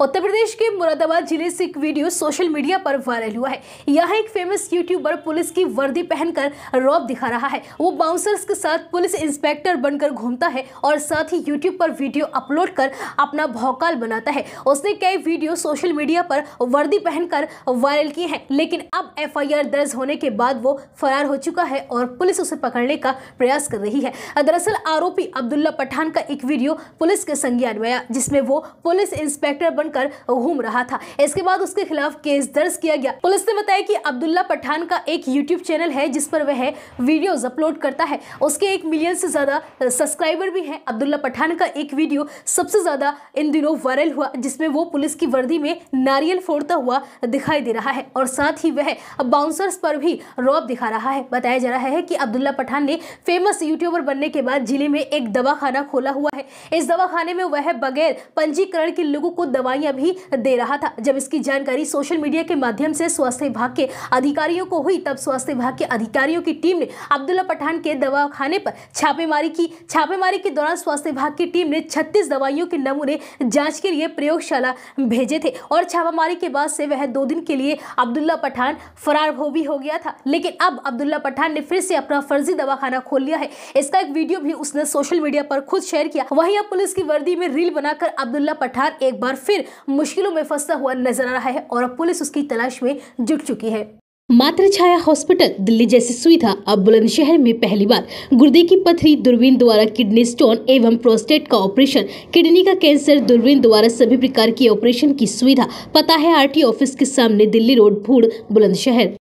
उत्तर प्रदेश के मुरादाबाद जिले से एक वीडियो सोशल मीडिया पर वायरल हुआ है यहाँ एक फेमस यूट्यूबर पुलिस की वर्दी पहनकर रॉब दिखा रहा है वो बाउंसर्स के साथ पुलिस इंस्पेक्टर बनकर घूमता है और साथ ही यूट्यूब पर वीडियो अपलोड कर अपना भौकाल बनाता है उसने कई वीडियो सोशल मीडिया पर वर्दी पहनकर वायरल किए हैं लेकिन अब एफ दर्ज होने के बाद वो फरार हो चुका है और पुलिस उसे पकड़ने का प्रयास कर रही है दरअसल आरोपी अब्दुल्ला पठान का एक वीडियो पुलिस के संज्ञान में आया जिसमें वो पुलिस इंस्पेक्टर बन बनकर घूम रहा था इसके बाद उसके खिलाफ केस दर्ज किया गया पुलिस ने बताया कि अब्दुल्ला पठान का एक यूट्यूब चैनल है जिस पर वह वीडियोज अपलोड करता है उसके एक मिलियन से ज्यादा सब्सक्राइबर भी हैं अब्दुल्ला पठान का एक वीडियो सबसे ज्यादा इन दिनों वायरल हुआ जिसमें वो पुलिस की वर्दी में नारियल फोड़ता हुआ दिखाई दे रहा है और साथ ही वह बाउंसर्स पर भी रौब दिखा रहा है बताया जा रहा है कि अब्दुल्ला पठान ने फेमस यूट्यूबर बनने के बाद जिले में एक दवाखाना खोला हुआ है इस दवाखाने में वह बगैर पंजीकरण के लोगों को दवाई दवाइयां भी दे रहा था जब इसकी जानकारी सोशल मीडिया के माध्यम से स्वास्थ्य विभाग के अधिकारियों को हुई तब स्वास्थ्य विभाग के अधिकारियों की टीम ने अब्दुल्ला पठान के दवाखाने पर छापेमारी की छापेमारी के दौरान स्वास्थ्य विभाग की टीम ने छत्तीस दवाइयों के नमूने जाँच के लिए प्रयोगशाला भेजे थे और छापामारी के बाद से वह दो दिन के लिए अब्दुल्ला पठान फरार हो भी हो गया था लेकिन अब अब्दुल्ला पठान ने फिर से अपना फर्जी दवाखाना खोल लिया है इसका एक वीडियो भी उसने सोशल मीडिया पर खुद शेयर किया वहीं अब पुलिस की वर्दी में रील बनाकर अब्दुल्ला पठान एक बार फिर मुश्किलों में फंसता हुआ नजर आ रहा है और अब पुलिस उसकी तलाश में जुट चुकी है मात्र छाया हॉस्पिटल दिल्ली जैसी सुविधा अब बुलंदशहर में पहली बार गुर्दे की पथरी दूरबीन द्वारा किडनी स्टोन एवं प्रोस्टेट का ऑपरेशन किडनी का कैंसर दूरबीन द्वारा सभी प्रकार की ऑपरेशन की सुविधा पता है आरटी ऑफिस के सामने दिल्ली रोड भूड़ बुलंदशहर